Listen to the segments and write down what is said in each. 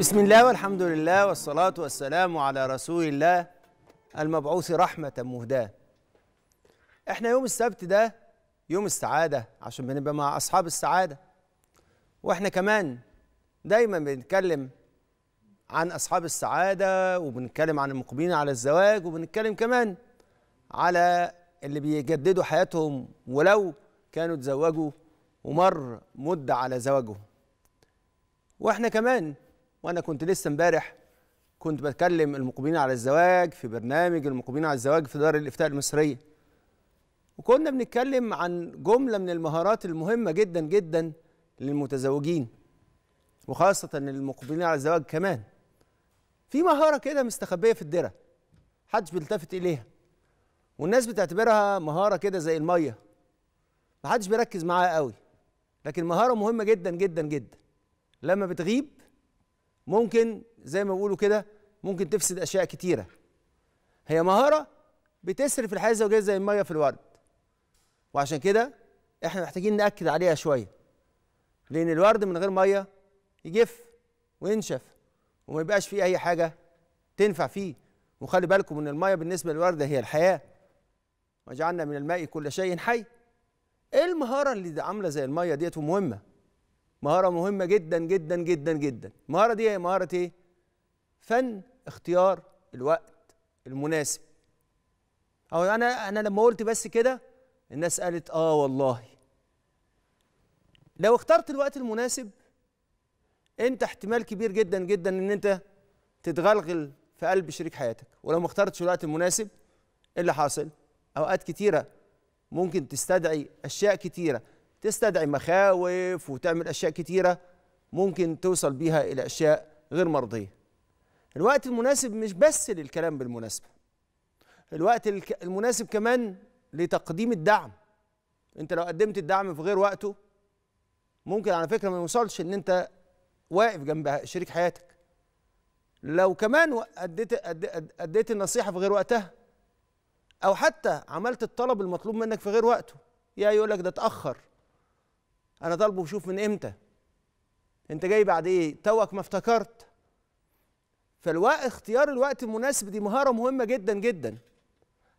بسم الله والحمد لله والصلاة والسلام على رسول الله المبعوث رحمة مهداة احنا يوم السبت ده يوم السعادة عشان بنبقى مع أصحاب السعادة واحنا كمان دايما بنتكلم عن أصحاب السعادة وبنتكلم عن المقبلين على الزواج وبنتكلم كمان على اللي بيجددوا حياتهم ولو كانوا اتزوجوا ومر مدة على زواجهم واحنا كمان وانا كنت لسه امبارح كنت بتكلم المقبلين على الزواج في برنامج المقبلين على الزواج في دار الافتاء المصريه وكنا بنتكلم عن جمله من المهارات المهمه جدا جدا للمتزوجين وخاصه للمقبلين على الزواج كمان في مهاره كده مستخبيه في الدره محدش بيلتفت اليها والناس بتعتبرها مهاره كده زي الميه محدش بيركز معاها قوي لكن مهاره مهمه جدا جدا جدا لما بتغيب ممكن زي ما بيقولوا كده ممكن تفسد اشياء كتيره هي مهاره بتسري في الحياه الزوجيه زي الميه في الورد وعشان كده احنا محتاجين ناكد عليها شويه لان الورد من غير ميه يجف وينشف وما يبقاش فيه اي حاجه تنفع فيه وخلي بالكم ان الميه بالنسبه للورده هي الحياه وجعلنا من الماء كل شيء حي ايه المهاره اللي عامله زي الميه ديت ومهمه مهارة مهمة جدا جدا جدا جدا المهارة دي هي مهارة ايه؟ فن اختيار الوقت المناسب أو أنا أنا لما قلت بس كده الناس قالت آه والله لو اخترت الوقت المناسب أنت احتمال كبير جدا جدا إن أنت تتغلغل في قلب شريك حياتك ولو ما اخترتش الوقت المناسب إيه اللي حاصل؟ أوقات كتيرة ممكن تستدعي أشياء كتيرة تستدعي مخاوف وتعمل اشياء كتيره ممكن توصل بيها الى اشياء غير مرضيه الوقت المناسب مش بس للكلام بالمناسبه الوقت المناسب كمان لتقديم الدعم انت لو قدمت الدعم في غير وقته ممكن على فكره ما يوصلش ان انت واقف جنب شريك حياتك لو كمان اديت اديت النصيحه في غير وقتها او حتى عملت الطلب المطلوب منك في غير وقته يا يقول لك ده اتاخر انا طالبه شوف من امتى انت جاي بعد ايه توك ما افتكرت فالوقت اختيار الوقت المناسب دي مهاره مهمه جدا جدا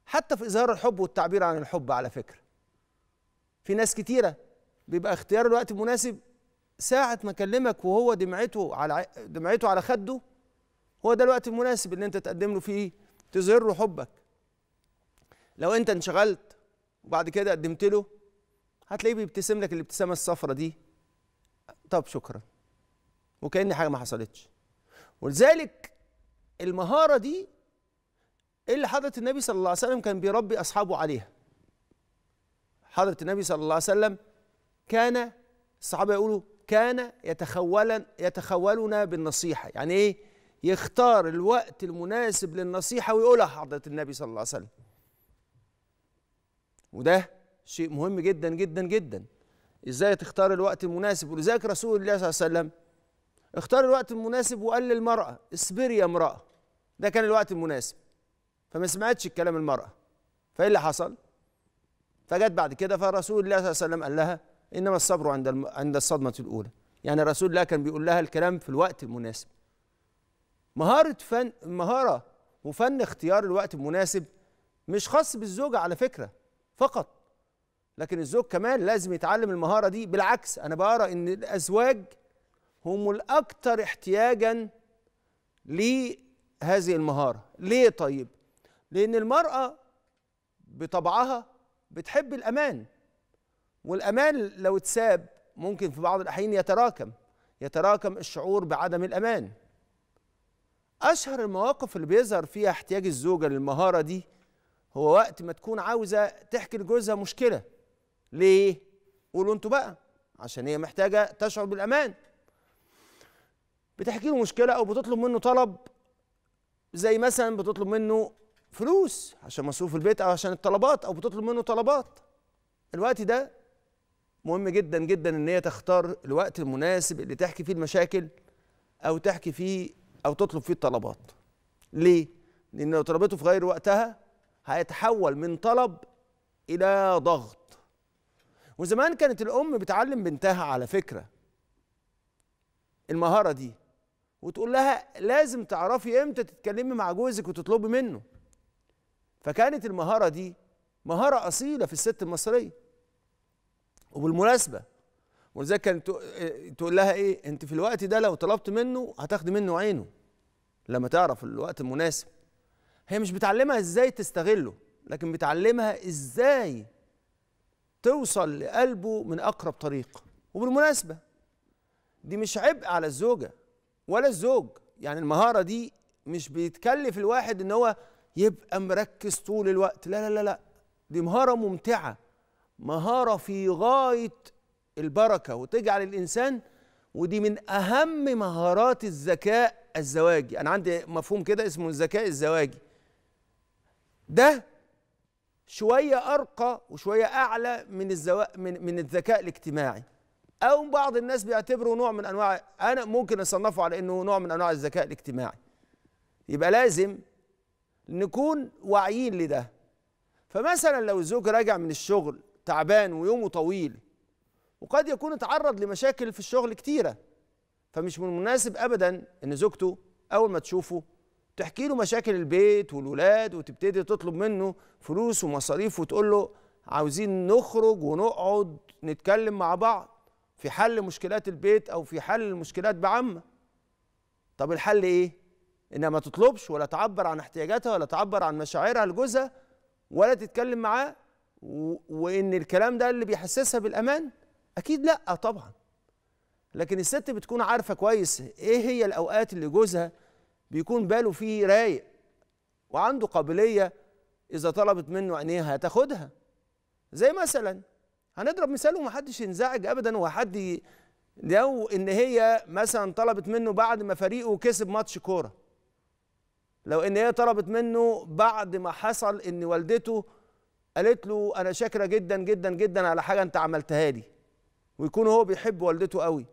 حتى في اظهار الحب والتعبير عن الحب على فكره في ناس كتيره بيبقى اختيار الوقت المناسب ساعه ما كلمك وهو دمعته على دمعته على خده هو ده الوقت المناسب اللي انت تقدم له فيه تظهر له حبك لو انت انشغلت وبعد كده قدمت له هتلاقيه بيبتسم لك الابتسامه الصفرة دي طب شكرا وكأن حاجه ما حصلتش ولذلك المهاره دي اللي حضره النبي صلى الله عليه وسلم كان بيربي اصحابه عليها حضره النبي صلى الله عليه وسلم كان الصحابه يقولوا كان يتخولا يتخولنا بالنصيحه يعني ايه يختار الوقت المناسب للنصيحه ويقولها حضره النبي صلى الله عليه وسلم وده شيء مهم جدا جدا جدا ازاي تختار الوقت المناسب ولذلك رسول الله صلى الله عليه وسلم اختار الوقت المناسب وقال للمرأة اصبري يا امرأة ده كان الوقت المناسب فما سمعتش الكلام المرأة فايه اللي حصل؟ فجت بعد كده فرسول الله صلى الله عليه وسلم قال لها انما الصبر عند عند الصدمة الأولى يعني رسول الله كان بيقول لها الكلام في الوقت المناسب مهارة فن مهارة وفن اختيار الوقت المناسب مش خاص بالزوجة على فكرة فقط لكن الزوج كمان لازم يتعلم المهارة دي بالعكس أنا بقرأ إن الأزواج هم الأكثر احتياجا لهذه المهارة ليه طيب؟ لأن المرأة بطبعها بتحب الأمان والأمان لو اتساب ممكن في بعض الأحيان يتراكم يتراكم الشعور بعدم الأمان أشهر المواقف اللي بيظهر فيها احتياج الزوجة للمهارة دي هو وقت ما تكون عاوزة تحكي لجوزها مشكلة ليه قولوا انتوا بقى عشان هي محتاجه تشعر بالامان بتحكي له مشكله او بتطلب منه طلب زي مثلا بتطلب منه فلوس عشان مصروف البيت او عشان الطلبات او بتطلب منه طلبات الوقت ده مهم جدا جدا ان هي تختار الوقت المناسب اللي تحكي فيه المشاكل او تحكي فيه او تطلب فيه الطلبات ليه لان لو طلبته في غير وقتها هيتحول من طلب الى ضغط وزمان كانت الام بتعلم بنتها على فكره المهاره دي وتقول لها لازم تعرفي امتى تتكلمي مع جوزك وتطلبي منه فكانت المهاره دي مهاره اصيله في الست المصريه وبالمناسبه ولذلك كانت تقول لها ايه انت في الوقت ده لو طلبت منه هتاخدي منه عينه لما تعرف الوقت المناسب هي مش بتعلمها ازاي تستغله لكن بتعلمها ازاي توصل لقلبه من أقرب طريق وبالمناسبة دي مش عبء على الزوجة ولا الزوج يعني المهارة دي مش بيتكلف الواحد ان هو يبقى مركز طول الوقت لا لا لا لا دي مهارة ممتعة مهارة في غاية البركة وتجعل الإنسان ودي من أهم مهارات الذكاء الزواجي أنا عندي مفهوم كده اسمه الذكاء الزواجي ده شويه ارقى وشويه اعلى من الزو... من من الذكاء الاجتماعي او بعض الناس بيعتبره نوع من انواع انا ممكن اصنفه على انه نوع من انواع الذكاء الاجتماعي يبقى لازم نكون واعيين لده فمثلا لو الزوج راجع من الشغل تعبان ويومه طويل وقد يكون اتعرض لمشاكل في الشغل كتيره فمش من المناسب ابدا ان زوجته اول ما تشوفه تحكي له مشاكل البيت والولاد وتبتدي تطلب منه فلوس ومصاريف وتقول له عاوزين نخرج ونقعد نتكلم مع بعض في حل مشكلات البيت او في حل المشكلات بعامه طب الحل ايه انها ما تطلبش ولا تعبر عن احتياجاتها ولا تعبر عن مشاعرها لجوزها ولا تتكلم معاه وان الكلام ده اللي بيحسسها بالامان اكيد لا طبعا لكن الست بتكون عارفه كويس ايه هي الاوقات اللي جوزها بيكون باله فيه رايق وعنده قابلية إذا طلبت منه عينيها هتاخدها زي مثلا هنضرب مثال ومحدش ينزعج أبدا وحد لو إن هي مثلا طلبت منه بعد ما فريقه كسب ماتش كورة لو إن هي طلبت منه بعد ما حصل إن والدته قالت له أنا شاكرة جدا جدا جدا على حاجة أنت عملتها لي ويكون هو بيحب والدته قوي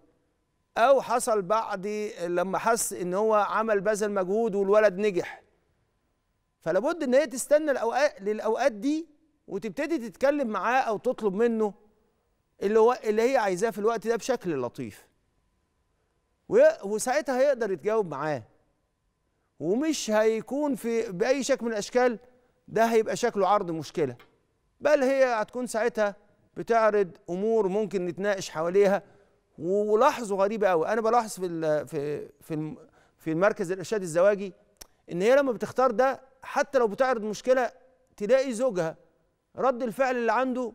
او حصل بعد لما حس ان هو عمل بذل مجهود والولد نجح فلابد ان هي تستنى الاوقات للاوقات دي وتبتدي تتكلم معاه او تطلب منه اللي هو اللي هي عايزاه في الوقت ده بشكل لطيف وساعتها هيقدر يتجاوب معاه ومش هيكون في باي شكل من الاشكال ده هيبقى شكله عرض مشكله بل هي هتكون ساعتها بتعرض امور ممكن نتناقش حواليها ولاحظوا غريبه قوي انا بلاحظ في في في في المركز الارشاد الزواجي ان هي لما بتختار ده حتى لو بتعرض مشكله تلاقي زوجها رد الفعل اللي عنده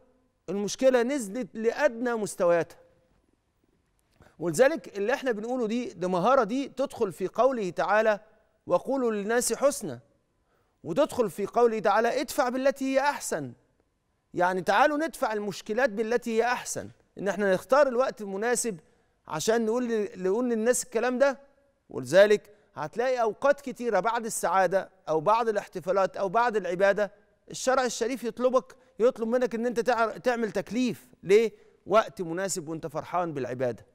المشكله نزلت لادنى مستوياتها ولذلك اللي احنا بنقوله دي ده مهاره دي تدخل في قوله تعالى وقولوا للناس حسنى وتدخل في قوله تعالى ادفع بالتي هي احسن يعني تعالوا ندفع المشكلات بالتي هي احسن ان احنا نختار الوقت المناسب عشان نقول نقول للناس الكلام ده ولذلك هتلاقي اوقات كتيره بعد السعاده او بعد الاحتفالات او بعد العباده الشرع الشريف يطلبك يطلب منك ان انت تعمل تكليف ليه وقت مناسب وانت فرحان بالعباده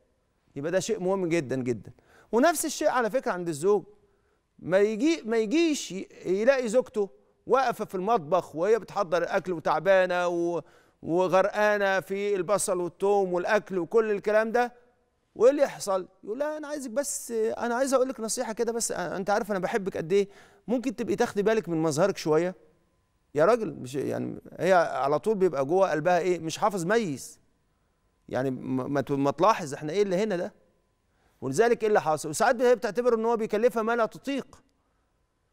يبقى ده شيء مهم جدا جدا ونفس الشيء على فكره عند الزوج ما يجي ما يجيش يلاقي زوجته واقفه في المطبخ وهي بتحضر الاكل وتعبانه و وغرقانه في البصل والثوم والاكل وكل الكلام ده وايه اللي يحصل يقول لا انا عايزك بس انا عايز اقول لك نصيحه كده بس انت عارف انا بحبك قد ايه ممكن تبقي تاخدي بالك من مظهرك شويه يا راجل مش يعني هي على طول بيبقى جوه قلبها ايه مش حافظ ميز يعني ما, ما تلاحظ احنا ايه اللي هنا ده ولذلك ايه اللي حاصل وساعات هي بتعتبر ان هو بيكلفها ما لا تطيق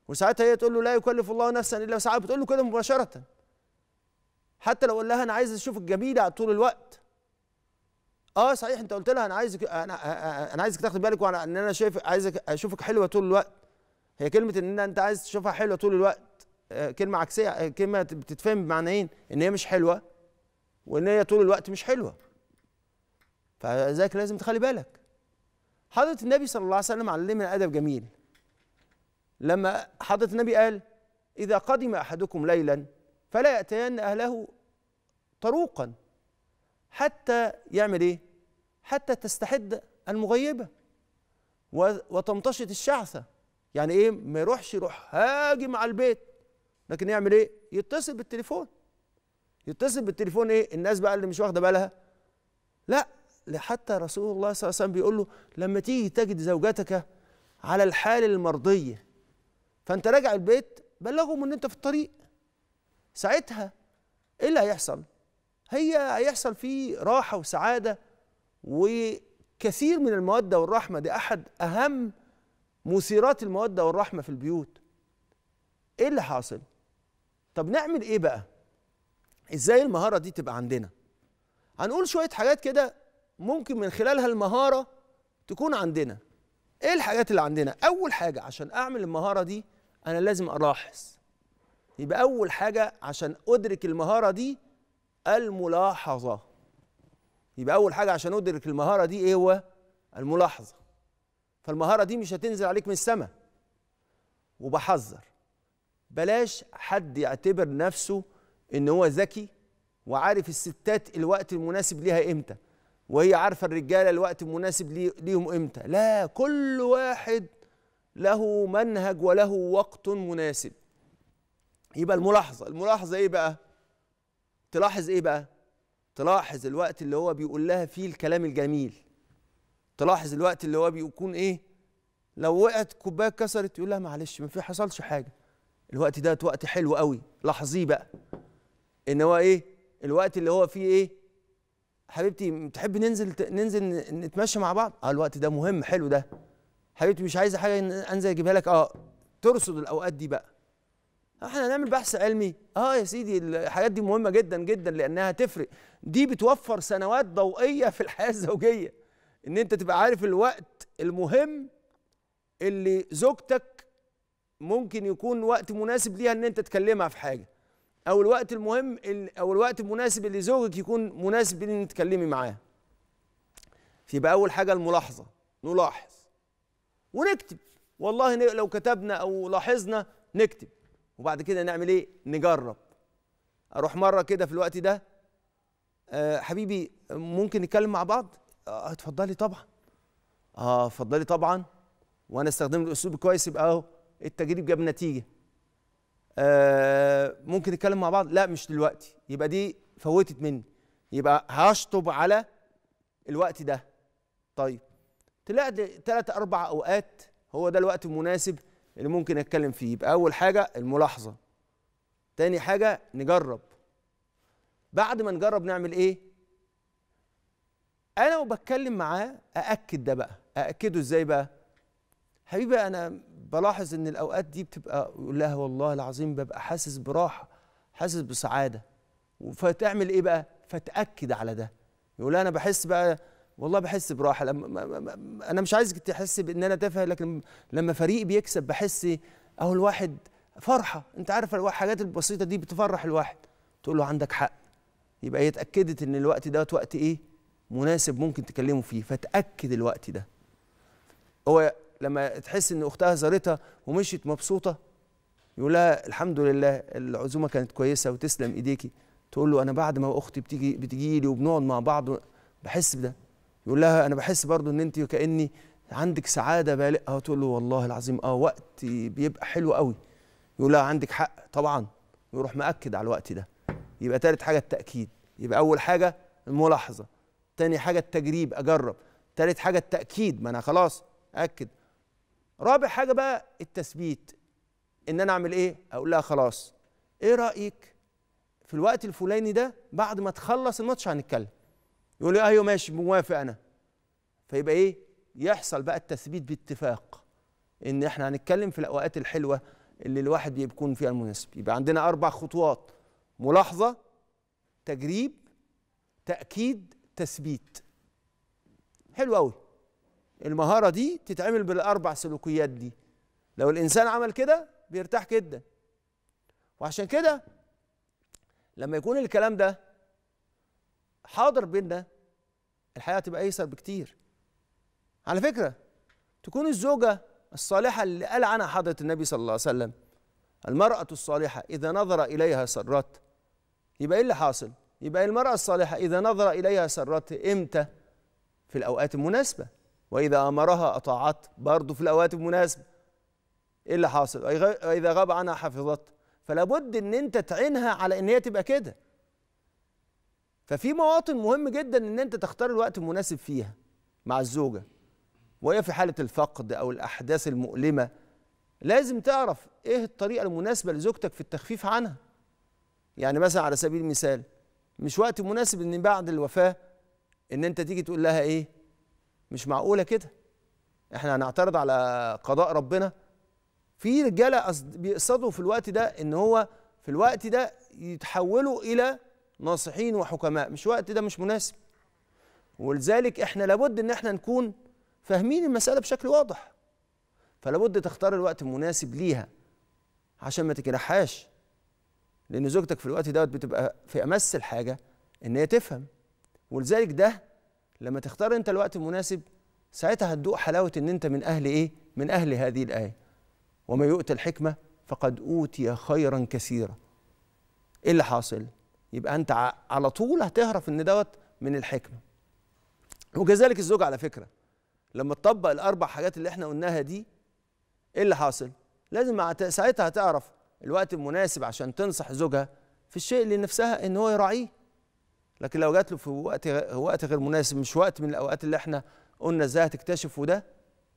وساعات هي تقول له لا يكلف الله نفسا الا وسعها بتقول له كده مباشره حتى لو قلت لها انا عايز اشوفك جميله طول الوقت اه صحيح انت قلت لها انا عايزك انا انا عايزك تاخد بالك وانا ان انا شايف عايزك اشوفك حلوه طول الوقت هي كلمه ان انت عايز تشوفها حلوه طول الوقت آه، كلمه عكسيه آه، كلمه بتتفهم بمعنيين ان هي مش حلوه وان هي طول الوقت مش حلوه فذاك لازم تخلي بالك حضرة النبي صلى الله عليه وسلم علمنا أدب جميل لما حضرة النبي قال إذا قدم أحدكم ليلا فلا يأتين أهله طروقا حتى يعمل إيه؟ حتى تستحد المغيبة وتمتشط الشعثة يعني إيه ما يروحش يروح هاجم على البيت لكن يعمل إيه؟ يتصل بالتليفون يتصل بالتليفون إيه؟ الناس بقى اللي مش واخدة بالها لا حتى رسول الله صلى الله عليه وسلم بيقول له لما تيجي تجد زوجتك على الحال المرضية فأنت راجع البيت بلغهم إن أنت في الطريق ساعتها ايه اللي هيحصل هي هيحصل فيه راحه وسعاده وكثير من الموده والرحمه دي احد اهم مثيرات الموده والرحمه في البيوت ايه اللي حاصل طب نعمل ايه بقى ازاي المهاره دي تبقى عندنا هنقول شويه حاجات كده ممكن من خلالها المهاره تكون عندنا ايه الحاجات اللي عندنا اول حاجه عشان اعمل المهاره دي انا لازم الاحظ يبقى أول حاجة عشان أدرك المهارة دي الملاحظة يبقى أول حاجة عشان أدرك المهارة دي إيه هو؟ الملاحظة فالمهارة دي مش هتنزل عليك من السماء وبحذر بلاش حد يعتبر نفسه إن هو ذكي وعارف الستات الوقت المناسب ليها إمتى وهي عارفة الرجالة الوقت المناسب ليهم إمتى لا كل واحد له منهج وله وقت مناسب يبقى الملاحظة الملاحظة إيه بقى تلاحظ إيه بقى تلاحظ الوقت اللي هو بيقول لها فيه الكلام الجميل تلاحظ الوقت اللي هو بيكون إيه لو وقعت كوباية اتكسرت يقول لها معلش ما في حصلش حاجة الوقت ده وقت حلو قوي لاحظيه بقى ان هو ايه الوقت اللي هو فيه ايه حبيبتي تحب ننزل ننزل نتمشى مع بعض اه الوقت ده مهم حلو ده حبيبتي مش عايزه حاجه انزل اجيبها لك اه ترصد الاوقات دي بقى احنا نعمل بحث علمي اه يا سيدي الحاجات دي مهمه جدا جدا لانها تفرق دي بتوفر سنوات ضوئيه في الحياه الزوجيه ان انت تبقى عارف الوقت المهم اللي زوجتك ممكن يكون وقت مناسب ليها ان انت تكلمها في حاجه او الوقت المهم او الوقت المناسب اللي زوجك يكون مناسب ان تكلمي معاه بقى اول حاجه الملاحظه نلاحظ ونكتب والله لو كتبنا او لاحظنا نكتب وبعد كده نعمل ايه نجرب اروح مره كده في الوقت ده آه، حبيبي ممكن نتكلم مع بعض أه اتفضلي طبعا اه اتفضلي طبعا وانا استخدم الاسلوب الكويس يبقى اهو التجريب جاب نتيجه آه ممكن نتكلم مع بعض لا مش دلوقتي يبقى دي فوتت مني يبقى هشطب على الوقت ده طيب طلعت ثلاث اربع اوقات هو ده الوقت المناسب اللي ممكن اتكلم فيه يبقى اول حاجه الملاحظه تاني حاجه نجرب بعد ما نجرب نعمل ايه انا وبتكلم معاه ااكد ده بقى ااكده ازاي بقى حبيبي انا بلاحظ ان الاوقات دي بتبقى يقول لها والله العظيم ببقى حاسس براحه حاسس بسعاده فتعمل ايه بقى فتاكد على ده يقول انا بحس بقى والله بحس براحه لما انا مش عايزك تحس بان انا تافه لكن لما فريق بيكسب بحس اهو الواحد فرحه انت عارف الحاجات البسيطه دي بتفرح الواحد تقول له عندك حق يبقى هي اتاكدت ان الوقت ده وقت ايه مناسب ممكن تكلمه فيه فتاكد الوقت ده هو لما تحس ان اختها زارتها ومشيت مبسوطه يقول لها الحمد لله العزومه كانت كويسه وتسلم ايديكي تقول له انا بعد ما اختي بتيجي بتجي لي وبنقعد مع بعض بحس بده يقول لها انا بحس برضو ان انت كاني عندك سعاده بالغه تقول له والله العظيم اه وقت بيبقى حلو قوي يقول لها عندك حق طبعا يروح مأكد على الوقت ده يبقى ثالث حاجه التاكيد يبقى اول حاجه الملاحظه ثاني حاجه التجريب اجرب ثالث حاجه التاكيد ما انا خلاص اكد رابع حاجه بقى التثبيت ان انا اعمل ايه اقول لها خلاص ايه رايك في الوقت الفلاني ده بعد ما تخلص الماتش هنتكلم يقول لي ايوه ماشي موافق انا فيبقى ايه يحصل بقى التثبيت باتفاق ان احنا هنتكلم في الاوقات الحلوه اللي الواحد بيكون فيها المناسب يبقى عندنا اربع خطوات ملاحظه تجريب تاكيد تثبيت حلو قوي المهاره دي تتعمل بالاربع سلوكيات دي لو الانسان عمل كده بيرتاح جدا وعشان كده لما يكون الكلام ده حاضر بينا الحياه تبقى ايسر بكتير على فكره تكون الزوجه الصالحه اللي قال عنها حضره النبي صلى الله عليه وسلم المراه الصالحه اذا نظر اليها سرت يبقى ايه اللي حاصل يبقى المراه الصالحه اذا نظر اليها سرت امتى في الاوقات المناسبه واذا امرها اطاعت برضه في الاوقات المناسبه ايه اللي حاصل واذا غاب عنها حفظت فلابد ان انت تعينها على ان هي تبقى كده ففي مواطن مهم جدا ان انت تختار الوقت المناسب فيها مع الزوجه وهي في حاله الفقد او الاحداث المؤلمه لازم تعرف ايه الطريقه المناسبه لزوجتك في التخفيف عنها يعني مثلا على سبيل المثال مش وقت مناسب ان بعد الوفاه ان انت تيجي تقول لها ايه مش معقوله كده احنا هنعترض على قضاء ربنا في رجاله بيقصدوا في الوقت ده ان هو في الوقت ده يتحولوا الى ناصحين وحكماء مش وقت ده مش مناسب ولذلك احنا لابد ان احنا نكون فاهمين المسألة بشكل واضح فلابد تختار الوقت المناسب ليها عشان ما تجرحهاش لأن زوجتك في الوقت دوت بتبقى في أمس الحاجة إن هي تفهم ولذلك ده لما تختار أنت الوقت المناسب ساعتها هتدوق حلاوة إن أنت من أهل إيه؟ من أهل هذه الآية وما يؤتى الحكمة فقد أوتي خيرا كثيرا إيه اللي حاصل؟ يبقى انت على طول هتهرف ان دوت من الحكمه وكذلك الزوج على فكره لما تطبق الاربع حاجات اللي احنا قلناها دي ايه اللي حاصل لازم ساعتها هتعرف الوقت المناسب عشان تنصح زوجها في الشيء اللي نفسها ان هو يراعيه لكن لو جات له في وقت وقت غير مناسب مش وقت من الاوقات اللي احنا قلنا ازاي هتكتشف وده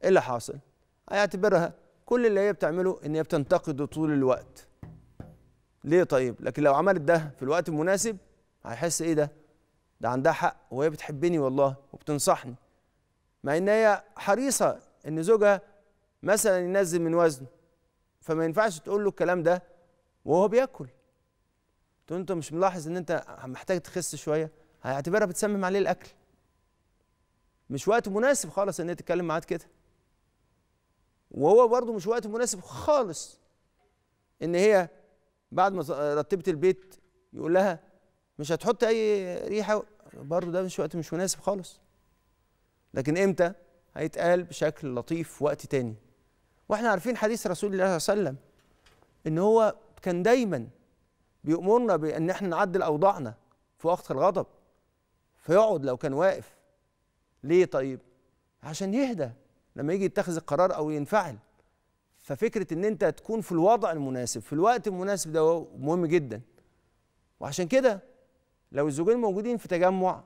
ايه اللي حاصل هيعتبرها كل اللي هي بتعمله ان هي بتنتقده طول الوقت ليه طيب لكن لو عملت ده في الوقت المناسب هيحس ايه ده ده عندها حق وهي بتحبني والله وبتنصحني مع ان هي حريصه ان زوجها مثلا ينزل من وزنه فما ينفعش تقول له الكلام ده وهو بياكل تقول انت مش ملاحظ ان انت محتاج تخس شويه هيعتبرها بتسمم عليه الاكل مش وقت مناسب خالص ان هي تتكلم معاه كده وهو برضه مش وقت مناسب خالص ان هي بعد ما رتبت البيت يقول لها مش هتحط اي ريحه برضه ده مش وقت مش مناسب خالص لكن امتى هيتقال بشكل لطيف وقت تاني واحنا عارفين حديث رسول الله صلى الله عليه وسلم ان هو كان دايما بيأمرنا بان احنا نعدل اوضاعنا في وقت الغضب فيقعد لو كان واقف ليه طيب عشان يهدى لما يجي يتخذ القرار او ينفعل ففكره ان انت تكون في الوضع المناسب في الوقت المناسب ده مهم جدا وعشان كده لو الزوجين موجودين في تجمع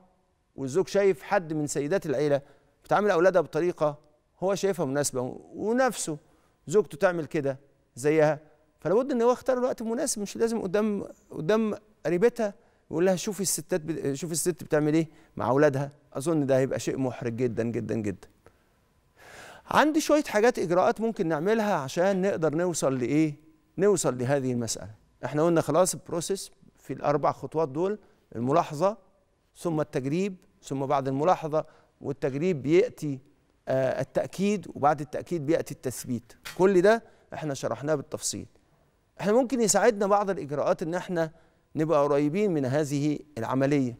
والزوج شايف حد من سيدات العيله بتعامل اولادها بطريقه هو شايفها مناسبه ونفسه زوجته تعمل كده زيها فلابد ان هو يختار الوقت المناسب مش لازم قدام قدام قريبتها يقول لها شوفي الستات شوفي الست بتعمل ايه مع اولادها اظن ده هيبقى شيء محرج جدا جدا جدا عندي شويه حاجات اجراءات ممكن نعملها عشان نقدر نوصل لايه نوصل لهذه المساله احنا قلنا خلاص البروسيس في الاربع خطوات دول الملاحظه ثم التجريب ثم بعد الملاحظه والتجريب بياتي آه التاكيد وبعد التاكيد بياتي التثبيت كل ده احنا شرحناه بالتفصيل احنا ممكن يساعدنا بعض الاجراءات ان احنا نبقى قريبين من هذه العمليه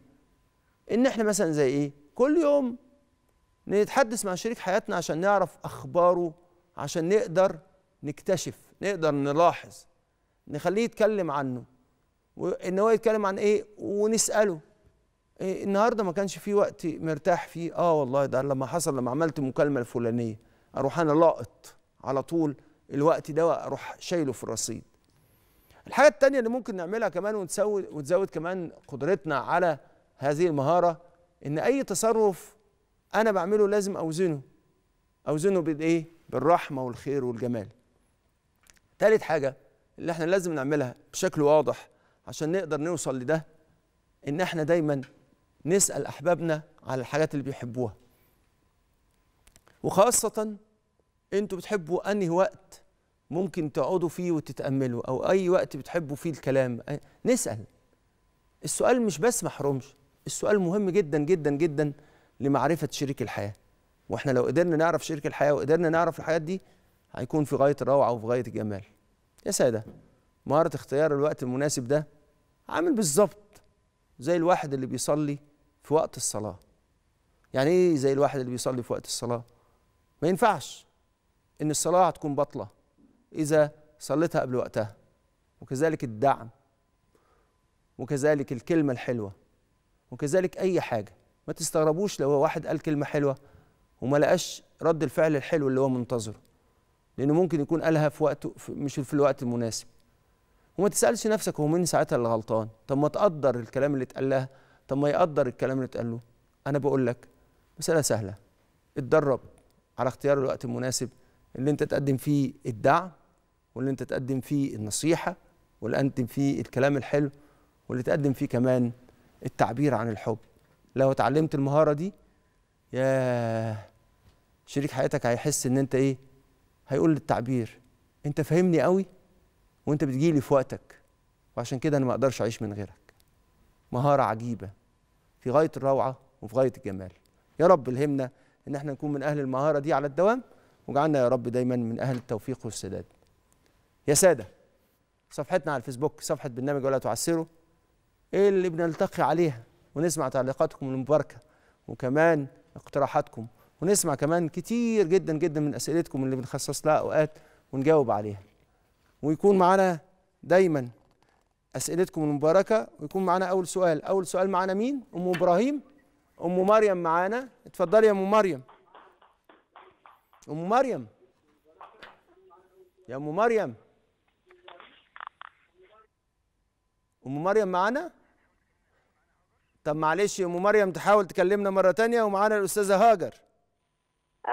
ان احنا مثلا زي ايه كل يوم نتحدث مع شريك حياتنا عشان نعرف اخباره عشان نقدر نكتشف نقدر نلاحظ نخليه يتكلم عنه وان هو يتكلم عن ايه ونساله إيه النهارده ما كانش في وقت مرتاح فيه اه والله ده لما حصل لما عملت المكالمه الفلانيه اروح انا لاقط على طول الوقت ده اروح شايله في الرصيد الحاجه التانية اللي ممكن نعملها كمان ونتزود وتزود كمان قدرتنا على هذه المهاره ان اي تصرف انا بعمله لازم اوزنه اوزنه بالايه بالرحمه والخير والجمال ثالث حاجه اللي احنا لازم نعملها بشكل واضح عشان نقدر نوصل لده ان احنا دايما نسال احبابنا على الحاجات اللي بيحبوها وخاصه انتوا بتحبوا انهي وقت ممكن تقعدوا فيه وتتاملوا او اي وقت بتحبوا فيه الكلام نسال السؤال مش بس محرومش السؤال مهم جدا جدا جدا لمعرفه شريك الحياه واحنا لو قدرنا نعرف شريك الحياه وقدرنا نعرف الحاجات دي هيكون في غايه الروعه وفي غايه الجمال يا ساده مهاره اختيار الوقت المناسب ده عامل بالظبط زي الواحد اللي بيصلي في وقت الصلاه يعني ايه زي الواحد اللي بيصلي في وقت الصلاه ما ينفعش ان الصلاه هتكون باطله اذا صليتها قبل وقتها وكذلك الدعم وكذلك الكلمه الحلوه وكذلك اي حاجه ما تستغربوش لو واحد قال كلمه حلوه وما لقاش رد الفعل الحلو اللي هو منتظره لانه ممكن يكون قالها في وقته مش في الوقت المناسب وما تسالش نفسك هو مين ساعتها اللي غلطان طب ما تقدر الكلام اللي اتقال لها طب ما يقدر الكلام اللي اتقال له انا بقول لك مساله سهله اتدرب على اختيار الوقت المناسب اللي انت تقدم فيه الدعم واللي انت تقدم فيه النصيحه واللي تقدم فيه الكلام الحلو واللي تقدم فيه كمان التعبير عن الحب لو اتعلمت المهاره دي يا شريك حياتك هيحس ان انت ايه هيقول للتعبير انت فاهمني قوي وانت بتجيلي في وقتك وعشان كده انا ما اقدرش اعيش من غيرك مهاره عجيبه في غايه الروعه وفي غايه الجمال يا رب الهمنا ان احنا نكون من اهل المهاره دي على الدوام واجعلنا يا رب دايما من اهل التوفيق والسداد يا ساده صفحتنا على الفيسبوك صفحه برنامج ولا تعسره ايه اللي بنلتقي عليها ونسمع تعليقاتكم المباركه وكمان اقتراحاتكم ونسمع كمان كتير جدا جدا من اسئلتكم اللي بنخصص لها اوقات ونجاوب عليها ويكون معانا دايما اسئلتكم المباركه ويكون معانا اول سؤال اول سؤال معانا مين ام ابراهيم ام مريم معانا اتفضلي يا ام مريم ام مريم يا ام مريم ام مريم معانا طب معلش ام مريم تحاول تكلمنا مره تانية ومعانا الاستاذه هاجر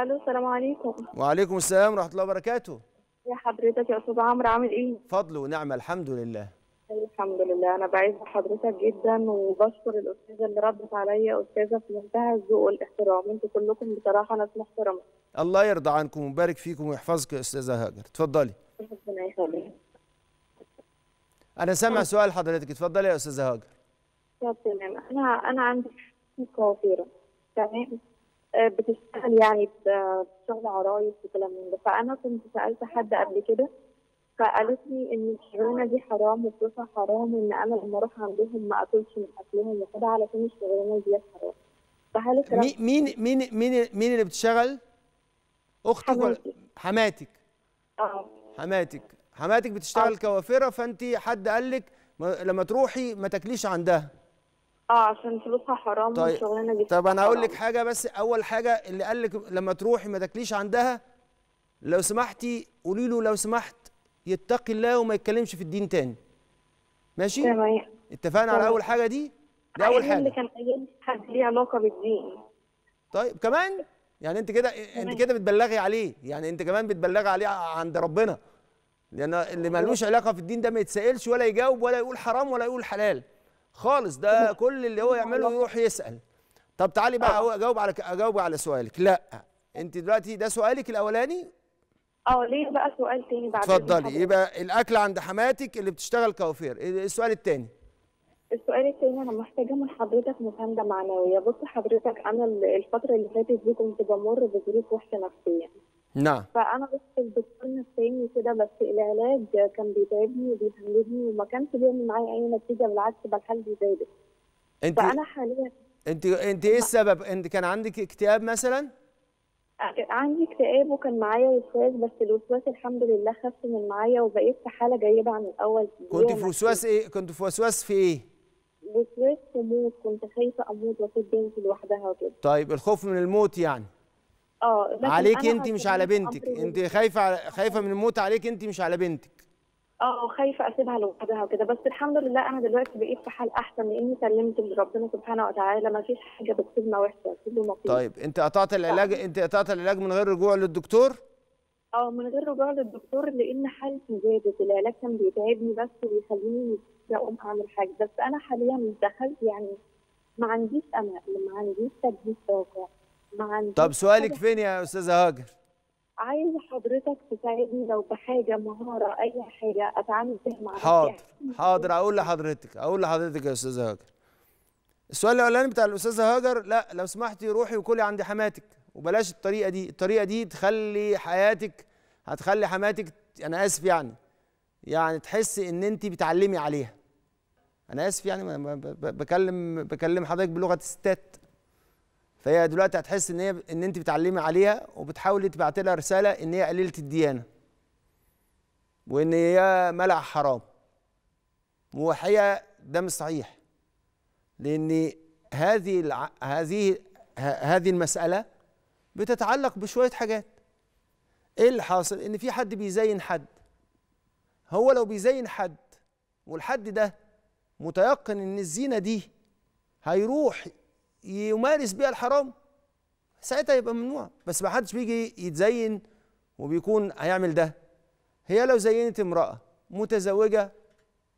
الو السلام عليكم وعليكم السلام ورحمه الله وبركاته يا حضرتك يا استاذ عمرو عامل ايه فضل ونعمه الحمد لله طيب، الحمد لله انا بعز حضرتك جدا وبشكر الاستاذه اللي ردت عليا استاذه في منتهى الذوق والاحترام انتوا كلكم بصراحه ناس محترمه الله يرضى عنكم ويبارك فيكم ويحفظك يا استاذه هاجر اتفضلي ربنا يخليك انا سامع سؤال حضرتك اتفضلي يا استاذه هاجر تمام يعني انا انا عندي كوافيره تمام آه، بتشتغل يعني بشغل عرايس وكلام من ده فانا كنت سالت حد قبل كده فقالت لي ان الشغلانه دي حرام وفلوسها حرام وان انا لما اروح عندهم ما اكلش من اكلهم وكده علشان الشغلانه دي حرام فهل مين مين مين مين اللي بتشتغل؟ اختك ولا حماتك؟ اه حماتك حماتك بتشتغل آه. كوافره فانت حد قال لك لما تروحي ما تاكليش عندها اه عشان فلوسها حرام طيب. وشغلانه دي طيب انا هقول لك حاجه بس اول حاجه اللي قال لك لما تروحي ما تاكليش عندها لو سمحتي قولي له لو سمحت يتقي الله وما يتكلمش في الدين تاني ماشي تمام اتفقنا طيب. على اول حاجه دي دي اول حاجه اللي كان قايل حد ليه علاقه بالدين طيب كمان يعني انت كده انت كده بتبلغي عليه يعني انت كمان بتبلغي عليه عند ربنا لان اللي ملوش علاقه في الدين ده ما يتسالش ولا يجاوب ولا يقول حرام ولا يقول حلال خالص ده كل اللي هو يعمله يروح يسال طب تعالي بقى آه. اجاوب على اجاوب على سؤالك لا انت دلوقتي ده سؤالك الاولاني اه ليه بقى سؤال تاني بعد اتفضلي يبقى الاكل عند حماتك اللي بتشتغل كوافير إيه، السؤال التاني السؤال التاني انا محتاجه من حضرتك مسانده معنويه بص حضرتك انا الفتره اللي فاتت دي كنت بمر بظروف وحشه نفسيه نعم فانا رحت للدكتور نفساني كده بس العلاج كان بيتعبني وبيهمدني وما كانش بيعمل معايا اي نتيجه بالعكس بقى حالي زادت انت فانا حاليا انت انت ايه السبب؟ انت كان عندك اكتئاب مثلا؟ عندي اكتئاب وكان معايا وسواس بس الوسواس الحمد لله خف من معايا وبقيت في حاله جيده عن الاول كنت في وسواس ايه؟ كنت في وسواس في ايه؟ وسواس في موت كنت خايفه اموت واسيب بنتي لوحدها وكده طيب الخوف من الموت يعني؟ اه عليك انت مش على بنتك انت خايفه خايفه من الموت عليك انت مش على بنتك اه خايفه اسيبها لوحدها وكده بس الحمد لله انا دلوقتي بقيت في حال احسن لاني سلمت لربنا سبحانه وتعالى ما فيش حاجه بتصيبنا وحشه كله مطلوب طيب انت قطعت العلاج آه. انت قطعت العلاج من غير رجوع للدكتور؟ اه من غير رجوع للدكتور لان حالتي زادت العلاج كان بيتعبني بس وبيخليني مش اقوم اعمل حاجه بس انا حاليا دخلت يعني ما عنديش امل ما عنديش تجديد طاقه مع طب سؤالك فين يا استاذه هاجر؟ عايزه حضرتك تساعدني لو بحاجه مهاره اي حاجه اتعامل بيها مع حاضر حاضر اقول لحضرتك اقول لحضرتك يا استاذه هاجر السؤال الاولاني بتاع الاستاذه هاجر لا لو سمحتي روحي وكلي عند حماتك وبلاش الطريقه دي الطريقه دي تخلي حياتك هتخلي حماتك انا اسف يعني يعني تحسي ان انت بتعلمي عليها انا اسف يعني بكلم بكلم حضرتك بلغه الستات فهي دلوقتي هتحس ان هي ان انت بتعلمي عليها وبتحاولي تبعتي لها رساله ان هي قليله الديانه وان هي ملع حرام وهي ده مش صحيح لان هذه الع... هذه هذه المساله بتتعلق بشويه حاجات ايه اللي حاصل ان في حد بيزين حد هو لو بيزين حد والحد ده متيقن ان الزينه دي هيروح يمارس بيها الحرام ساعتها يبقى ممنوع بس ما حدش بيجي يتزين وبيكون هيعمل ده هي لو زينت امرأة متزوجة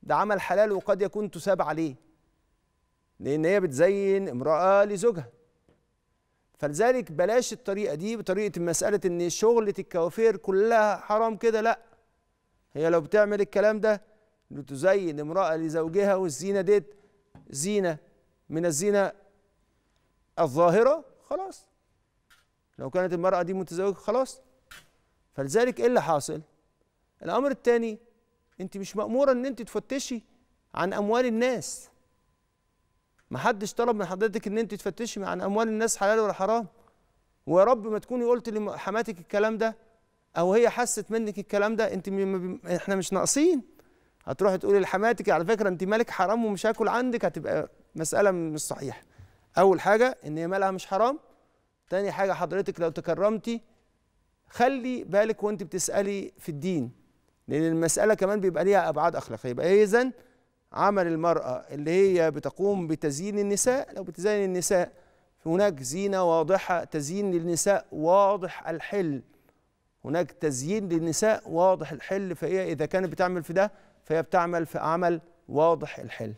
ده عمل حلال وقد يكون تساب عليه لأن هي بتزين امرأة لزوجها فلذلك بلاش الطريقة دي بطريقة مسألة إن شغلة الكوافير كلها حرام كده لأ هي لو بتعمل الكلام ده لتزين امرأة لزوجها والزينة ديت زينة من الزينة الظاهرة خلاص لو كانت المرأة دي متزوجة خلاص فلذلك ايه اللي حاصل؟ الأمر الثاني أنت مش مأمورة إن أنت تفتشي عن أموال الناس محدش طلب من حضرتك إن أنت تفتشي عن أموال الناس حلال ولا حرام ويا رب ما تكوني قلت لحماتك الكلام ده أو هي حست منك الكلام ده أنت م... إحنا مش ناقصين هتروحي تقولي لحماتك على فكرة أنت مالك حرام ومش هاكل عندك هتبقى مسألة مش صحيحة اول حاجه ان مالها مش حرام تاني حاجه حضرتك لو تكرمتي خلي بالك وانت بتسالي في الدين لان المساله كمان بيبقى ليها ابعاد اخلاقيه يبقى إيه اذا عمل المراه اللي هي بتقوم بتزيين النساء لو بتزين النساء هناك زينه واضحه تزيين للنساء واضح الحل هناك تزيين للنساء واضح الحل فهي اذا كانت بتعمل في ده فهي بتعمل في عمل واضح الحل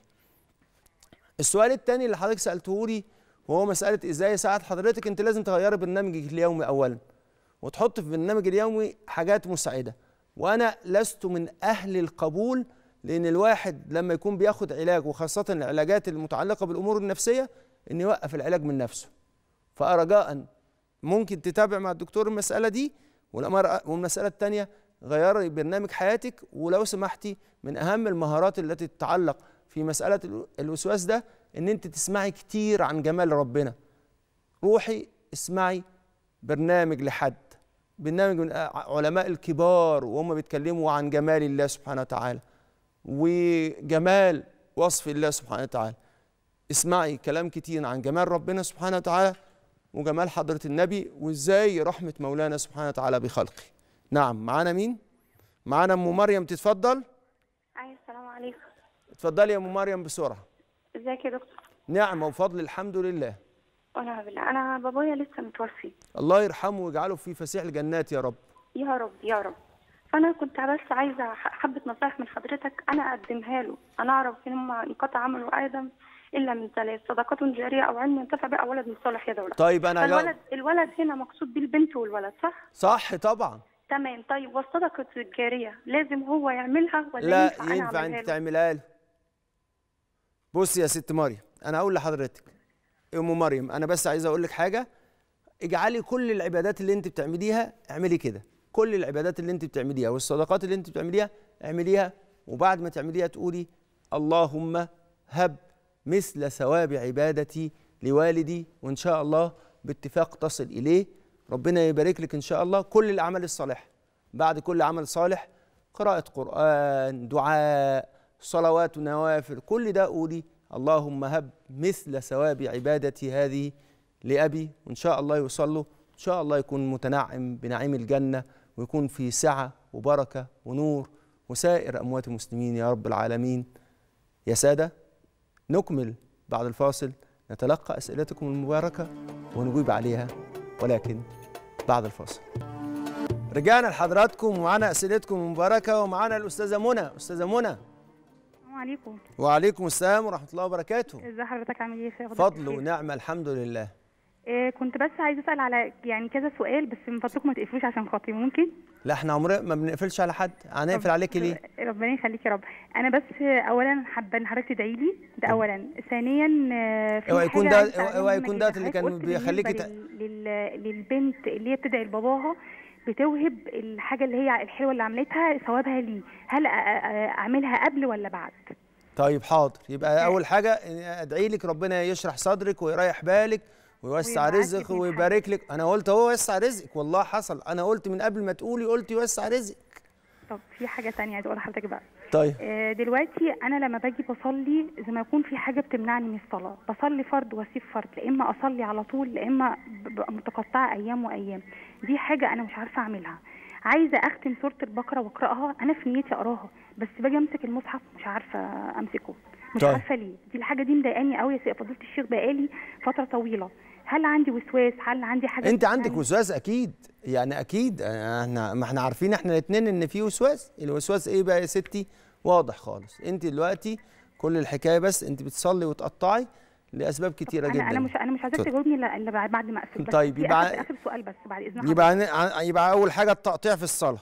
السؤال الثاني اللي حضرتك سالته لي وهو مساله ازاي ساعات حضرتك انت لازم تغيري برنامجك اليومي اولا وتحط في برنامج اليومي حاجات مساعده وانا لست من اهل القبول لان الواحد لما يكون بياخد علاج وخاصه العلاجات المتعلقه بالامور النفسيه ان يوقف العلاج من نفسه فرجاء ممكن تتابع مع الدكتور المساله دي والمساله الثانيه غيري برنامج حياتك ولو سمحتي من اهم المهارات التي تتعلق في مسألة الوسواس ده إن أنت تسمعي كتير عن جمال ربنا روحي اسمعي برنامج لحد برنامج من علماء الكبار وهم بيتكلموا عن جمال الله سبحانه وتعالى وجمال وصف الله سبحانه وتعالى اسمعي كلام كتير عن جمال ربنا سبحانه وتعالى وجمال حضرة النبي وازاي رحمة مولانا سبحانه وتعالى بخلقه نعم معانا مين؟ معانا أم مريم تتفضل اتفضلي يا ام مريم بسرعه ازيك يا دكتور نعمه وفضل الحمد لله ونعم بالله انا بابايا لسه متوفي الله يرحمه ويجعله في فسيح الجنات يا رب يا رب يا رب فانا كنت بس عايزه حبه نصايح من حضرتك انا اقدمها له انا اعرف ان هم انقطع عمل ادم الا من ثلاث صدقات جاريه او علم ينتفع بها ولد صالح يا دوله طيب انا الولد لو... الولد هنا مقصود بيه البنت والولد صح صح طبعا تمام طيب والصدقه الجاريه لازم هو يعملها ولا لا ينفع, ينفع انت تعملها له بصي يا ست مريم انا اقول لحضرتك ام مريم انا بس عايز اقول لك حاجه اجعلي كل العبادات اللي انت بتعمليها اعملي كده كل العبادات اللي انت بتعمليها والصدقات اللي انت بتعمليها اعمليها وبعد ما تعمليها تقولي اللهم هب مثل ثواب عبادتي لوالدي وان شاء الله باتفاق تصل اليه ربنا يبارك لك ان شاء الله كل الاعمال الصالحه بعد كل عمل صالح قراءه قران دعاء صلوات نوافل كل ده قولي اللهم هب مثل ثواب عبادتي هذه لأبي وإن شاء الله يوصله إن شاء الله يكون متنعم بنعيم الجنة ويكون في سعة وبركة ونور وسائر أموات المسلمين يا رب العالمين يا سادة نكمل بعد الفاصل نتلقى أسئلتكم المباركة ونجيب عليها ولكن بعد الفاصل رجعنا لحضراتكم ومعانا أسئلتكم المباركة ومعانا الأستاذة منى أستاذة منى عليكم وعليكم السلام ورحمه الله وبركاته ازي حضرتك عامل ايه يا فضل ونعمه الحمد لله إيه كنت بس عايزه اسال على يعني كذا سؤال بس من فضلكم ما تقفلوش عشان خاطري ممكن لا احنا عمرنا ما بنقفلش على حد هنقفل عليكي ليه ربنا يخليكي يا رب انا بس اولا حابه ان حضرتك تدعي لي ده اولا ثانيا هو آه، يكون ده هو يكون ده اللي كان بيخليكي للبنت اللي هي بتدعي لباباها بتوهب الحاجه اللي هي الحلوه اللي عملتها ثوابها لي هل اعملها قبل ولا بعد طيب حاضر يبقى اول حاجه ادعي لك ربنا يشرح صدرك ويريح بالك ويوسع رزقك ويبارك لك انا قلت اهو يوسع رزقك والله حصل انا قلت من قبل ما تقولي قلت يوسع رزقك طب في حاجه تانية عايزه أقولها لحضرتك بقى طيب آه دلوقتي انا لما باجي بصلي زي ما يكون في حاجه بتمنعني من الصلاه بصلي فرض واسيب فرض لا اما اصلي على طول لا اما متقطعه ايام وايام دي حاجه انا مش عارفه اعملها عايزه اختم سوره البقره واقراها انا في نيتي اقراها بس باجي امسك المصحف مش عارفه امسكه مش طيب. عارفه ليه دي الحاجه دي مضايقاني قوي يا فضيله الشيخ بقالي فتره طويله هل عندي وسواس هل عندي حاجه انت عندك وسواس اكيد يعني اكيد احنا ما احنا عارفين احنا الاتنين ان في وسواس الوسواس ايه بقى يا ستي واضح خالص انت دلوقتي كل الحكايه بس انت بتصلي وتقطعي لاسباب كتيره جدا انا مش انا مش عايزاك تجاوبني الا بعد ما اقفل طيب يبقى اخر سؤال بس بعد اذنك يبقى يبقى اول حاجه التقطيع في الصلاه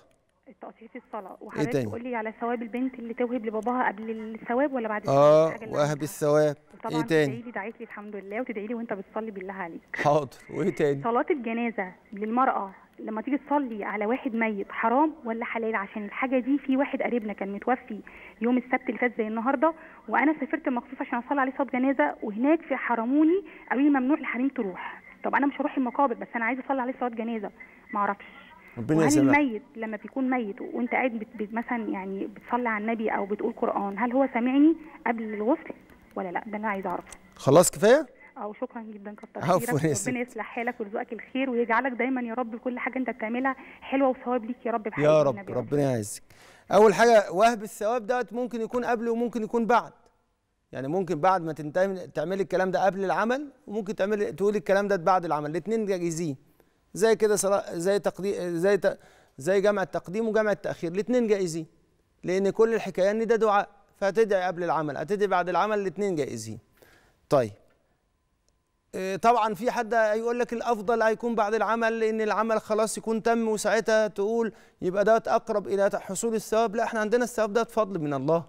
التقطيع في الصلاه إيه وحضرتك إيه تقول لي على ثواب البنت اللي توهب لباباها قبل الثواب ولا بعد اه وهب الثواب ايه تاني تدعي دعيت لي الحمد لله وتدعي لي وانت بتصلي بالله عليك حاضر وايه تاني صلاه الجنازه للمراه لما تيجي تصلي على واحد ميت حرام ولا حلال عشان الحاجه دي في واحد قريبنا كان متوفي يوم السبت اللي فات زي النهارده وانا سافرت مخصوص عشان اصلي عليه صلاه جنازه وهناك في حرموني قالوا لي ممنوع الحريم تروح طب انا مش هروح المقابر بس انا عايزه اصلي عليه صلاه جنازه ما اعرفش ربنا هل الميت لما بيكون ميت وانت قاعد مثلا يعني بتصلي على النبي او بتقول قران هل هو سامعني قبل الغسل ولا لا ده انا عايز اعرفه خلاص كفايه او شكرا جدا كتر خيرك ربنا يصلح حالك ويرزقك الخير ويجعلك دايما يا رب كل حاجه انت بتعملها حلوه وثواب ليك يا رب حياتك يا رب ربنا يعزك اول حاجه وهب الثواب دوت ممكن يكون قبل وممكن يكون بعد يعني ممكن بعد ما تنتهي تعملي الكلام ده قبل العمل وممكن تعملي تقولي الكلام ده بعد العمل الاثنين جايزين زي كده زي تقديم زي ت... زي جمع التقديم وجمع التاخير الاثنين جايزين لان كل الحكايه ان ده دعاء فهتدعي قبل العمل هتدعي بعد العمل الاثنين جايزين طيب آه، طبعا في حد هيقول لك الافضل هيكون بعد العمل لان العمل خلاص يكون تم وساعتها تقول يبقى ده اقرب الى حصول الثواب لا احنا عندنا الثواب ده فضل من الله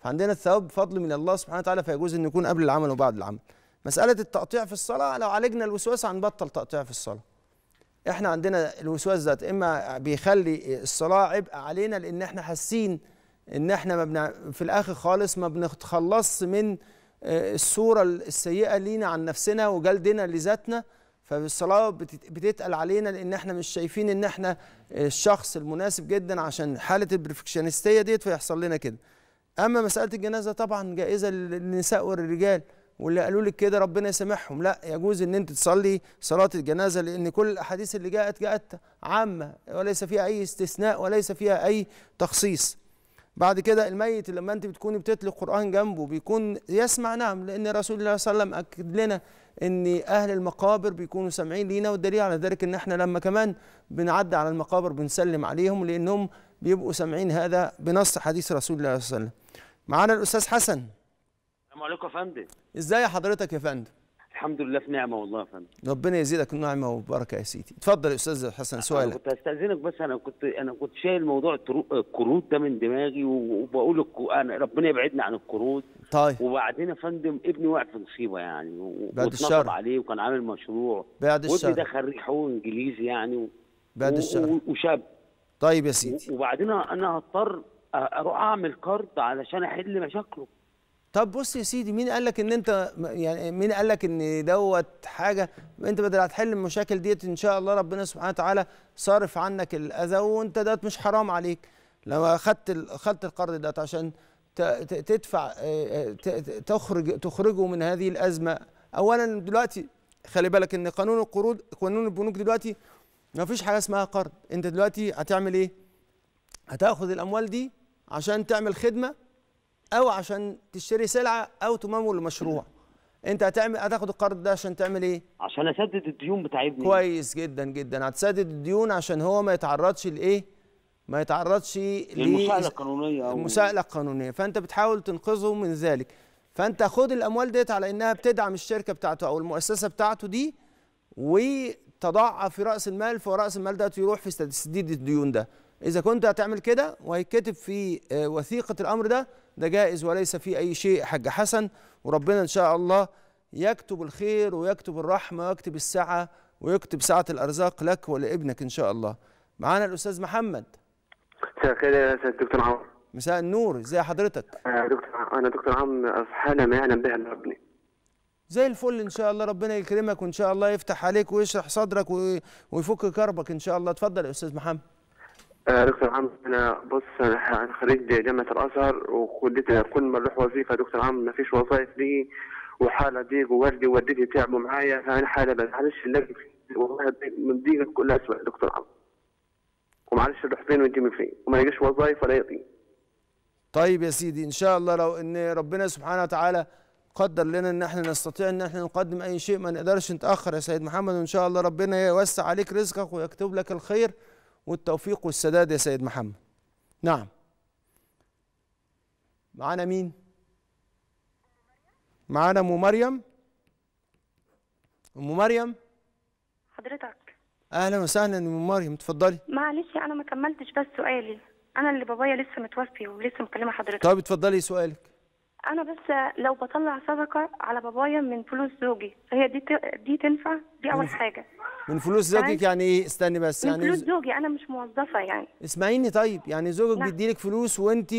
فعندنا الثواب فضل من الله سبحانه وتعالى فيجوز ان يكون قبل العمل وبعد العمل مساله التقطيع في الصلاه لو عالجنا الوسواس هنبطل تقطيع في الصلاه احنا عندنا الوسواس ذات اما بيخلي الصلاه عبء علينا لان احنا حاسين ان احنا ما في الاخر خالص ما بنتخلصش من آه، الصورة السيئة لينا عن نفسنا وجلدنا لذاتنا فالصلاة بتتقل علينا لأن احنا مش شايفين إن احنا الشخص المناسب جدا عشان حالة البرفكشنستية ديت فيحصل لنا كده أما مسألة الجنازة طبعا جائزة للنساء والرجال واللي قالوا لك كده ربنا يسامحهم لا يجوز ان انت تصلي صلاه الجنازه لان كل الاحاديث اللي جاءت جاءت عامه وليس فيها اي استثناء وليس فيها اي تخصيص بعد كده الميت لما انت بتكوني بتتلي القران جنبه بيكون يسمع نعم لان رسول الله صلى الله عليه وسلم اكد لنا ان اهل المقابر بيكونوا سامعين لينا والدليل على ذلك ان احنا لما كمان بنعدي على المقابر بنسلم عليهم لانهم بيبقوا سامعين هذا بنص حديث رسول الله صلى الله عليه وسلم معانا الاستاذ حسن السلام عليكم يا فندم ازاي حضرتك يا فندم الحمد لله في نعمه والله يا فندم ربنا يزيدك النعمه وبركه يا سيدي اتفضل يا استاذ حسن سؤالك كنت استاذنك بس انا كنت انا كنت شايل موضوع الكروت ده من دماغي وبقول انا ربنا يبعدنا عن الكروت طيب وبعدين يا فندم ابني وقع في مصيبه يعني بعد الشر عليه وكان عامل مشروع بعد الشر وابني ده خريج حقوق انجليزي يعني و... بعد الشر و... وشاب طيب يا سيدي وبعدين انا هضطر اروح اعمل كارد علشان احل مشاكله طب بص يا سيدي مين قال لك ان انت يعني مين قال لك ان دوت حاجه انت بدل هتحل المشاكل ديت ان شاء الله ربنا سبحانه وتعالى صارف عنك الاذى وانت دوت مش حرام عليك لو اخذت اخذت القرض دوت عشان تدفع تخرج تخرجه من هذه الازمه اولا دلوقتي خلي بالك ان قانون القروض قانون البنوك دلوقتي ما فيش حاجه اسمها قرض انت دلوقتي هتعمل ايه هتاخد الاموال دي عشان تعمل خدمه او عشان تشتري سلعه او تمول المشروع انت هتعمل هتاخد القرض ده عشان تعمل ايه عشان اسدد الديون بتاع ابني كويس جدا جدا هتسدد الديون عشان هو ما يتعرضش لايه ما يتعرضش للمساءله القانونيه او المساءله القانونيه فانت بتحاول تنقذه من ذلك فانت خد الاموال ديت على انها بتدعم الشركه بتاعته او المؤسسه بتاعته دي وتضعها في راس المال فراس المال ده يروح في تسديد الديون ده اذا كنت هتعمل كده وهيتكتب في آه، وثيقه الامر ده ده جائز وليس فيه أي شيء حاج حسن وربنا إن شاء الله يكتب الخير ويكتب الرحمة ويكتب السعة ويكتب سعة الأرزاق لك ولابنك إن شاء الله معانا الأستاذ محمد مساء الخير يا دكتور عمر مساء النور ازي حضرتك أنا آه، دكتور أنا دكتور عمرو في حالة ما يعلم بها ربنا زي الفل ان شاء الله ربنا يكرمك وان شاء الله يفتح عليك ويشرح صدرك ويفك كربك ان شاء الله اتفضل يا استاذ محمد آه، دكتور عم انا بص انا خريج جامعه الازهر وخدتنا كل ما نروح وظيفه دكتور عم ما فيش وظائف لي وحاله ضيق ووالدي ووالدتي تعبوا معايا فانا حاله معلش نلاقي والله من ضيق كلها اسوء دكتور عام ومعلش نروح فين ونجي من فين وما لقاش وظائف ولا يقين طيب يا سيدي ان شاء الله لو ان ربنا سبحانه وتعالى قدر لنا ان احنا نستطيع ان احنا نقدم اي شيء ما نقدرش نتاخر يا سيد محمد وان شاء الله ربنا يوسع عليك رزقك ويكتب لك الخير والتوفيق والسداد يا سيد محمد نعم معانا مين معانا ام مريم ام مريم حضرتك اهلا وسهلا ام مريم اتفضلي معلش انا ما كملتش بس سؤالي انا اللي بابايا لسه متوفي ولسه مكلمه حضرتك طب اتفضلي سؤالك انا بس لو بطلع صدقه على بابايا من فلوس زوجي هي دي دي تنفع دي اول حاجه من فلوس زوجك يعني ايه استني بس يعني من فلوس زوجي انا مش موظفه يعني اسمعيني طيب يعني زوجك بيدي نعم. بيديلك فلوس وانت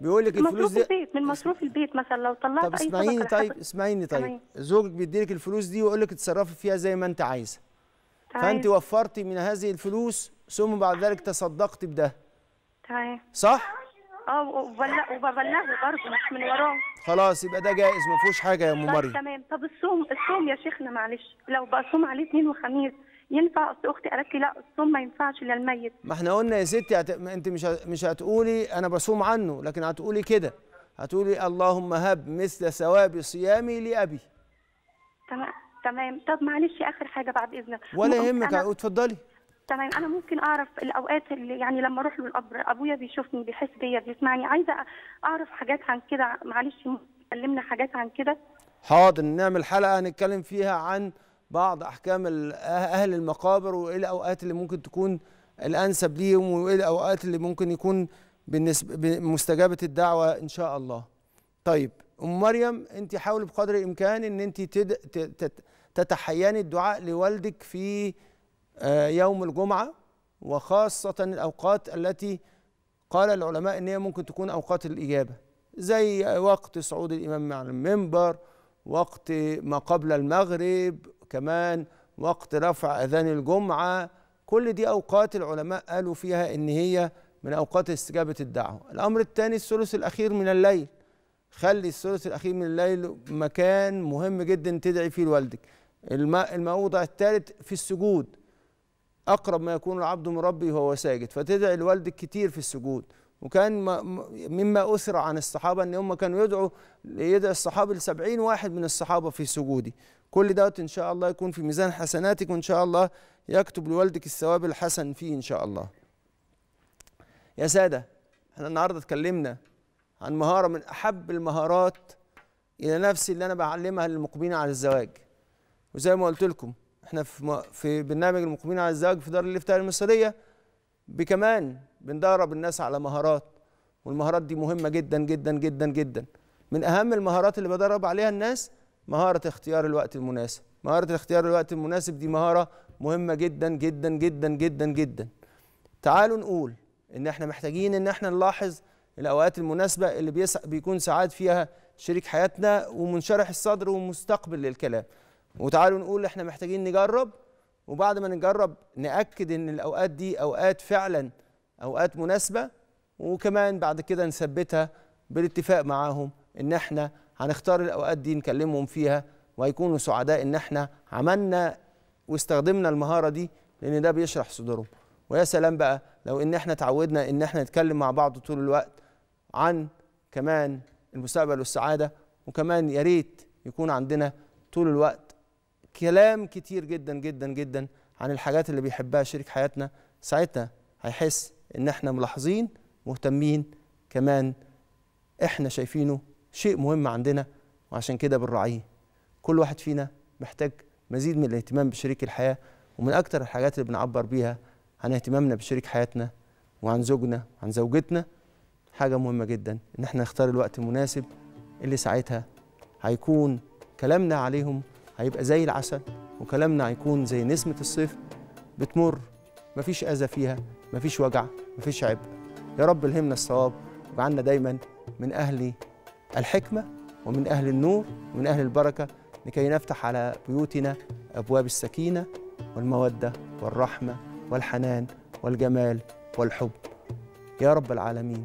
بيقول لك الفلوس دي البيت من مصروف البيت مثلا لو طلعت طب اي اسمعيني طيب اسمعيني طيب زوجك زوجك بيديلك الفلوس دي ويقول لك اتصرفي فيها زي ما انت عايزه فانت وفرتي من هذه الفلوس ثم بعد ذلك تصدقتي بده تمام صح اه وببلغه برضه مش من وراه خلاص يبقى ده جائز ما فيهوش حاجه يا ام طيب، مريم تمام طب الصوم الصوم يا شيخنا معلش لو بصوم عليه اثنين وخميس ينفع اختي قالت لي لا الصوم ما ينفعش للميت ما احنا قلنا يا ستي هت... انت مش مش هتقولي انا بصوم عنه لكن هتقولي كده هتقولي اللهم هب مثل ثواب صيامي لابي تمام تمام طب معلش اخر حاجه بعد اذنك ولا يهمك أنا... اتفضلي تمام انا ممكن اعرف الاوقات اللي يعني لما اروح له القبر ابويا بيشوفني بيحس بيا بيسمعني عايزه اعرف حاجات عن كده معلش كلمنا حاجات عن كده حاضر نعمل حلقه هنتكلم فيها عن بعض احكام أه- اهل المقابر وايه الاوقات اللي ممكن تكون الانسب ليهم وايه الاوقات اللي ممكن يكون بالنسبه مستجابه الدعوه ان شاء الله طيب ام مريم انت حاولي بقدر الامكان ان انت تتحياني الدعاء لوالدك في آه، يوم الجمعة وخاصة الأوقات التي قال العلماء إن هي ممكن تكون أوقات الإجابة زي وقت صعود الإمام على المنبر وقت ما قبل المغرب كمان وقت رفع أذان الجمعة كل دي أوقات العلماء قالوا فيها إن هي من أوقات استجابة الدعوة الأمر الثاني الثلث الأخير من الليل خلي الثلث الأخير من الليل مكان مهم جدا تدعي فيه لوالدك الموضع الثالث في السجود أقرب ما يكون العبد من ربه وهو ساجد فتدعي لوالدك كتير في السجود وكان مما أثر عن الصحابة أن هم كانوا يدعوا يدعي الصحابة لسبعين واحد من الصحابة في سجودي كل دوت إن شاء الله يكون في ميزان حسناتك وإن شاء الله يكتب لوالدك الثواب الحسن فيه إن شاء الله يا سادة احنا النهاردة اتكلمنا عن مهارة من أحب المهارات إلى نفسي اللي أنا بعلمها للمقبلين على الزواج وزي ما قلت لكم احنا في, في برنامج المقيمين على الزواج في دار الافتاء المصريه بكمان بندرب الناس على مهارات والمهارات دي مهمه جدا جدا جدا جدا من اهم المهارات اللي بدرب عليها الناس مهاره اختيار الوقت المناسب مهاره اختيار الوقت المناسب دي مهاره مهمه جدا جدا جدا جدا جدا تعالوا نقول ان احنا محتاجين ان احنا نلاحظ الاوقات المناسبه اللي بيكون سعاد فيها شريك حياتنا ومنشرح الصدر ومستقبل للكلام وتعالوا نقول احنا محتاجين نجرب وبعد ما نجرب ناكد ان الاوقات دي اوقات فعلا اوقات مناسبه وكمان بعد كده نثبتها بالاتفاق معاهم ان احنا هنختار الاوقات دي نكلمهم فيها وهيكونوا سعداء ان احنا عملنا واستخدمنا المهاره دي لان ده بيشرح صدورهم ويا سلام بقى لو ان احنا تعودنا ان احنا نتكلم مع بعض طول الوقت عن كمان المستقبل والسعاده وكمان يا ريت يكون عندنا طول الوقت كلام كتير جدا جدا جدا عن الحاجات اللي بيحبها شريك حياتنا ساعتها هيحس ان احنا ملاحظين مهتمين كمان احنا شايفينه شيء مهم عندنا وعشان كده بنراعيه كل واحد فينا محتاج مزيد من الاهتمام بشريك الحياه ومن اكتر الحاجات اللي بنعبر بيها عن اهتمامنا بشريك حياتنا وعن زوجنا عن زوجتنا حاجه مهمه جدا ان احنا نختار الوقت المناسب اللي ساعتها هيكون كلامنا عليهم هيبقى زي العسل وكلامنا هيكون زي نسمة الصيف بتمر مفيش أذى فيها مفيش وجع مفيش عبء يا رب الهمنا الصواب وجعلنا دايما من أهل الحكمة ومن أهل النور ومن أهل البركة لكي نفتح على بيوتنا أبواب السكينة والمودة والرحمة والحنان والجمال والحب يا رب العالمين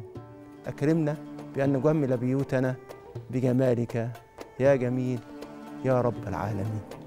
أكرمنا بأن نجمل بيوتنا بجمالك يا جميل يا رب العالمين